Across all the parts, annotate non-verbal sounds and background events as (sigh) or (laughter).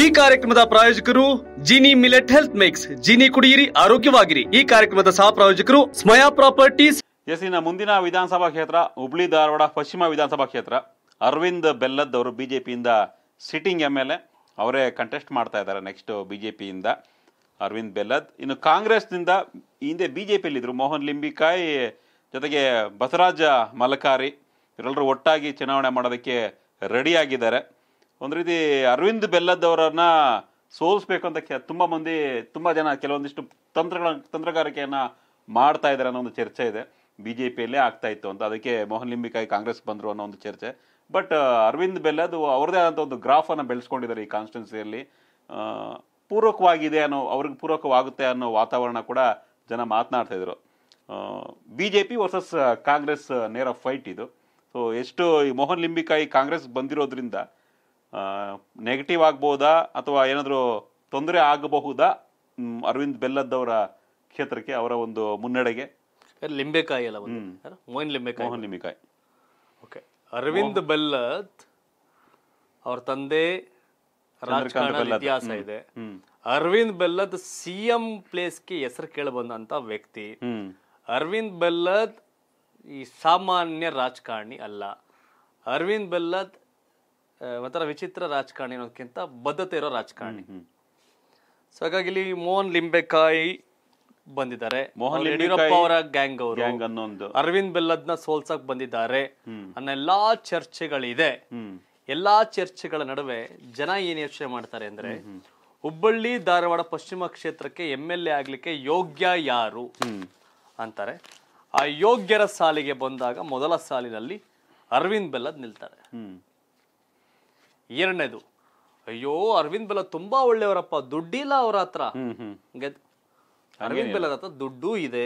ಈ ಕಾರ್ಯಕ್ರಮದ ಪ್ರಾಯೋಜಕರು Jini millet health mix Jini ಕುಡಿಯಿರಿ ಆರೋಗ್ಯವಾಗಿರಿ ಈ ಕಾರ್ಯಕ್ರಮದ ಸಹ ಪ್ರಾಯೋಜಕರು ಸ್ಮಯಾ ಪ್ರಾಪರ್ಟೀಸ್ ಎಸ್ ಮುಂದಿನ ವಿಧಾನಸಭಾ ಕ್ಷೇತ್ರ ಹುಬ್ಳಿ ಧಾರವಾಡ ಪಶ್ಚಿಮ ವಿಧಾನಸಭಾ ಕ್ಷೇತ್ರ ಅರವಿಂದ್ ಬೆಲ್ಲದ್ ಅವರು ಬಿಜೆಪಿಯಿಂದ ಸಿಟ್ಟಿಂಗ್ ಎಮ್ ಎಲ್ ಎ ಅವರೇ ಕಂಟೆಸ್ಟ್ ಮಾಡ್ತಾ ಇದ್ದಾರೆ ನೆಕ್ಸ್ಟ್ ಬಿಜೆಪಿಯಿಂದ ಅರವಿಂದ್ ಬೆಲ್ಲದ್ ಇನ್ನು ಕಾಂಗ್ರೆಸ್ನಿಂದ ಹಿಂದೆ ಪಿಯಲ್ಲಿದ್ದರು ಮೋಹನ್ ಲಿಂಬಿಕಾಯಿ ಜೊತೆಗೆ ಬಸವರಾಜ ಮಲಕಾರಿ ಇವರೆಲ್ಲರೂ ಒಟ್ಟಾಗಿ ಚುನಾವಣೆ ಮಾಡೋದಕ್ಕೆ ರೆಡಿಯಾಗಿದ್ದಾರೆ ಒಂದು ರೀತಿ ಅರವಿಂದ್ ಬೆಲ್ಲದವರನ್ನ ಸೋಲಿಸ್ಬೇಕು ಅಂತ ತುಂಬ ಮಂದಿ ತುಂಬ ಜನ ಕೆಲವೊಂದಿಷ್ಟು ತಂತ್ರಗಳ ತಂತ್ರಗಾರಿಕೆಯನ್ನು ಮಾಡ್ತಾ ಇದ್ದಾರೆ ಅನ್ನೋ ಒಂದು ಚರ್ಚೆ ಇದೆ ಬಿ ಜೆ ಪಿಯಲ್ಲೇ ಆಗ್ತಾ ಇತ್ತು ಅಂತ ಅದಕ್ಕೆ ಮೋಹನ್ ಲಿಂಬಿಕಾಯಿ ಕಾಂಗ್ರೆಸ್ ಬಂದರು ಅನ್ನೋ ಒಂದು ಚರ್ಚೆ ಬಟ್ ಅರವಿಂದ್ ಬೆಲ್ಲದು ಅವ್ರದೇ ಆದಂಥ ಒಂದು ಗ್ರಾಫನ್ನು ಬೆಳೆಸ್ಕೊಂಡಿದ್ದಾರೆ ಈ ಕಾನ್ಸ್ಟಿಟ್ಯೂನ್ಸಿಯಲ್ಲಿ ಪೂರಕವಾಗಿದೆ ಅನ್ನೋ ಅವ್ರಿಗೆ ಪೂರಕವಾಗುತ್ತೆ ಅನ್ನೋ ವಾತಾವರಣ ಕೂಡ ಜನ ಮಾತನಾಡ್ತಾ ಇದ್ರು B J P versus Congress ನೇರ ಫೈಟ್ ಇದು ಸೊ ಎಷ್ಟು ಈ ಮೋಹನ್ ಲಿಂಬಿಕಾಯಿ ಕಾಂಗ್ರೆಸ್ ಬಂದಿರೋದ್ರಿಂದ ನೆಗೆಟಿವ್ ಆಗ್ಬೋದಾ ಅಥವಾ ಏನಾದರೂ ತೊಂದರೆ ಆಗಬಹುದಾ ಅರವಿಂದ್ ಅವರ ಕ್ಷೇತ್ರಕ್ಕೆ ಅವರ ಒಂದು ಮುನ್ನಡೆಗೆ ಲಿಂಬೆಕಾಯಿ ಅಲ್ಲ ಮೋಹನ್ ಲಿಂಬೆಕಾಯಿ ಮೋಹನ್ ಲಿಂಬೆಕಾಯಿ ಓಕೆ ಅರವಿಂದ್ ಬೆಲ್ಲತ್ ಅವ್ರ ತಂದೆ ರಾಜಕಾರಣ ಇತಿಹಾಸ ಇದೆ ಅರವಿಂದ್ ಬೆಲ್ಲತ್ ಸಿ ಎಂ ಪ್ಲೇಸ್ಗೆ ಹೆಸರು ಕೇಳಿ ಬಂದಂತ ವ್ಯಕ್ತಿ ಅರವಿಂದ್ ಬೆಲ್ಲತ್ ಈ ಸಾಮಾನ್ಯ ರಾಜಕಾರಣಿ ಅಲ್ಲ ಅರವಿಂದ್ ಬೆಲ್ಲತ್ ಒಂಥರ ವಿಚಿತ್ರ ರಾಜಕಾರಣಿ ಅನ್ನೋದಕ್ಕಿಂತ ಬದ್ಧತೆ ಇರೋ ರಾಜಕಾರಣಿ ಸೊ ಹಾಗಾಗಿ ಇಲ್ಲಿ ಮೋಹನ್ ಲಿಂಬೆಕಾಯಿ ಬಂದಿದ್ದಾರೆ ಮೋಹನ್ ಯಡಿಯೂರಪ್ಪ ಅವರ ಗ್ಯಾಂಗ್ ಅವರು ಅರವಿಂದ್ ಬೆಲ್ಲದ್ನ ಸೋಲ್ಸಕ್ ಬಂದಿದ್ದಾರೆ ಅನ್ನೋ ಎಲ್ಲಾ ಚರ್ಚೆಗಳಿದೆ ಎಲ್ಲಾ ಚರ್ಚೆಗಳ ನಡುವೆ ಜನ ಏನ್ ಯೋಚನೆ ಮಾಡ್ತಾರೆ ಅಂದ್ರೆ ಹುಬ್ಬಳ್ಳಿ ಧಾರವಾಡ ಪಶ್ಚಿಮ ಕ್ಷೇತ್ರಕ್ಕೆ ಎಂ ಎಲ್ ಎ ಆಗ್ಲಿಕ್ಕೆ ಯೋಗ್ಯ ಯಾರು ಅಂತಾರೆ ಆ ಯೋಗ್ಯರ ಸಾಲಿಗೆ ಬಂದಾಗ ಮೊದಲ ಸಾಲಿನಲ್ಲಿ ಅರವಿಂದ್ ಬೆಲ್ಲದ್ ನಿಲ್ತಾರೆ ಎರಡನೇದು ಅಯ್ಯೋ ಅರವಿಂದ್ ಬೆಲ್ಲ ತುಂಬಾ ಒಳ್ಳೆಯವರಪ್ಪ ದುಡ್ಡಿಲ್ಲ ಅವ್ರ ಹತ್ರ ಅರವಿಂದ್ ಬೆಲ ಹತ್ರ ದುಡ್ಡು ಇದೆ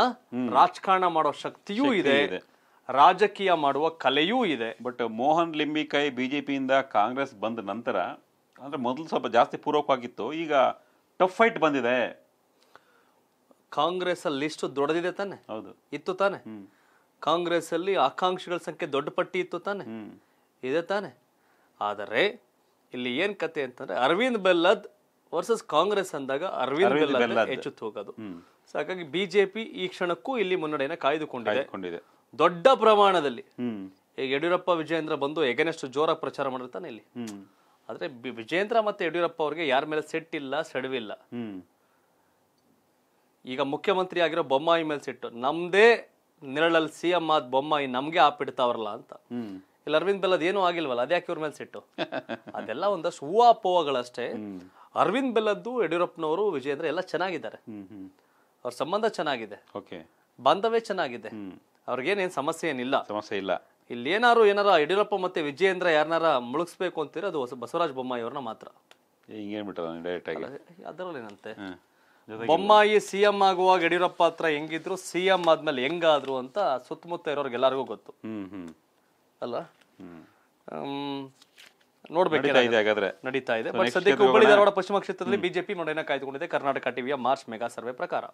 ಆ ರಾಜಕಾರಣ ಮಾಡೋ ಶಕ್ತಿಯೂ ಇದೆ ರಾಜಕೀಯ ಮಾಡುವ ಕಲೆಯೂ ಇದೆ ಬಟ್ ಮೋಹನ್ ಲಿಂಬಿಕೈ ಬಿಜೆಪಿಯಿಂದ ಕಾಂಗ್ರೆಸ್ ಬಂದ ನಂತರ ಅಂದ್ರೆ ಮೊದಲು ಸ್ವಲ್ಪ ಜಾಸ್ತಿ ಪೂರ್ವಕವಾಗಿತ್ತು ಈಗ ಟಫ್ ಫೈಟ್ ಬಂದಿದೆ ಕಾಂಗ್ರೆಸ್ ಅಲ್ಲಿ ಲಿಸ್ಟ್ ದೊಡ್ಡದಿದೆ ತಾನೆ ಹೌದು ಇತ್ತು ತಾನೆ ಕಾಂಗ್ರೆಸ್ ಅಲ್ಲಿ ಆಕಾಂಕ್ಷಿಗಳ ಸಂಖ್ಯೆ ದೊಡ್ಡ ಪಟ್ಟಿ ಇತ್ತು ತಾನೆ ಇದೆ ತಾನೆ ಆದರೆ ಇಲ್ಲಿ ಏನ್ ಕತೆ ಅಂತಂದ್ರೆ ಅರವಿಂದ್ ಬೆಲ್ಲದ್ ವರ್ಸಸ್ ಕಾಂಗ್ರೆಸ್ ಅಂದಾಗ ಅರವಿಂದ್ ಬೆಲ್ಲದ್ ಹೆಚ್ಚುತ್ತ ಹೋಗೋದು ಹಾಗಾಗಿ ಬಿಜೆಪಿ ಈ ಕ್ಷಣಕ್ಕೂ ಇಲ್ಲಿ ಮುನ್ನಡೆಯನ್ನ ಕಾಯ್ದುಕೊಂಡಿದೆ ದೊಡ್ಡ ಪ್ರಮಾಣದಲ್ಲಿ ಈಗ ಯಡಿಯೂರಪ್ಪ ವಿಜಯೇಂದ್ರ ಬಂದು ಎಗನೆಸ್ಟ್ ಜೋರಾಗಿ ಪ್ರಚಾರ ಮಾಡಿರ್ತಾನೆ ಇಲ್ಲಿ ಆದ್ರೆ ವಿಜಯೇಂದ್ರ ಮತ್ತೆ ಯಡಿಯೂರಪ್ಪ ಅವರಿಗೆ ಯಾರ ಮೇಲೆ ಸೆಟ್ ಇಲ್ಲ ಸೆಡವಿಲ್ಲ ಈಗ ಮುಖ್ಯಮಂತ್ರಿ ಆಗಿರೋ ಬೊಮ್ಮಾಯಿ ಮೇಲೆ ಸಿಟ್ಟು ನಮ್ದೇ ನೆರಳಲ್ಲಿ ಸಿಎಂ ಆದ ಬೊಮ್ಮಾಯಿ ನಮ್ಗೆ ಆಪಿಡ್ತಾವ್ರಲ್ಲ ಅಂತ ಇಲ್ಲ ಅರವಿಂದ್ ಬೆಲ್ಲದ ಏನೂ ಆಗಿಲ್ವಲ್ಲ ಅದ್ಯಾಕೆ ಇವ್ರ ಮೇಲೆ ಸಿಟ್ಟು (laughs) ಅದೆಲ್ಲ ಒಂದಷ್ಟು ಹೂವಾಪೋವಗಳಷ್ಟೇ ಅರವಿಂದ್ ಬೆಲ್ಲದ್ದು ಯಡಿಯೂರಪ್ಪನವರು ವಿಜಯೇಂದ್ರ ಎಲ್ಲ ಚೆನ್ನಾಗಿದ್ದಾರೆ ಅವ್ರ ಸಂಬಂಧ ಚೆನ್ನಾಗಿದೆ ಬಾಂಧವೇ ಚೆನ್ನಾಗಿದೆ ಅವ್ರಿಗೇನೇನು ಸಮಸ್ಯೆ ಏನಿಲ್ಲ ಸಮಸ್ಯೆ ಇಲ್ಲ ಇಲ್ಲಿ ಏನಾರು ಏನಾರ ಯಡಿಯೂರಪ್ಪ ಮತ್ತೆ ವಿಜಯೇಂದ್ರ ಯಾರ್ನಾರ ಮುಳುಗಿಸ್ಬೇಕು ಅಂತೀರ ಅದು ಬಸವರಾಜ ಬೊಮ್ಮಾಯಿ ಅವ್ರನ್ನ ಮಾತ್ರ ಅದರಲ್ಲೇನಂತೆ ಬೊಮ್ಮಾಯಿ ಸಿಎಂ ಆಗುವಾಗ ಯಡಿಯೂರಪ್ಪ ಹತ್ರ ಹೆಂಗಿದ್ರು ಸಿಎಂ ಆದ್ಮೇಲೆ ಹೆಂಗಾದ್ರು ಅಂತ ಸುತ್ತಮುತ್ತ ಇರೋರ್ಗೆಲ್ಲರಿಗೂ ಗೊತ್ತು ಅಲ್ಲ ನೋಡ್ಬೇಕು ಇದೆ ಹಾಗಾದ್ರೆ ನಡೀತಾ ಇದೆ ಬಟ್ ಸದ್ಯಕ್ಕೆ ಹುಬ್ಬಳ್ಳಿ ಧಾರವಾಡ ಪಶ್ಚಿಮ ಕ್ಷೇತ್ರದಲ್ಲಿ ಬಿಜೆಪಿ ಮೊಡೆಯನ್ನ ಕಾಯ್ದುಕೊಂಡಿದೆ ಕರ್ನಾಟಕ ಟಿವಿಯ ಮಾರ್ಚ್ ಮೆಗಾ ಸರ್ವೆ ಪ್ರಕಾರ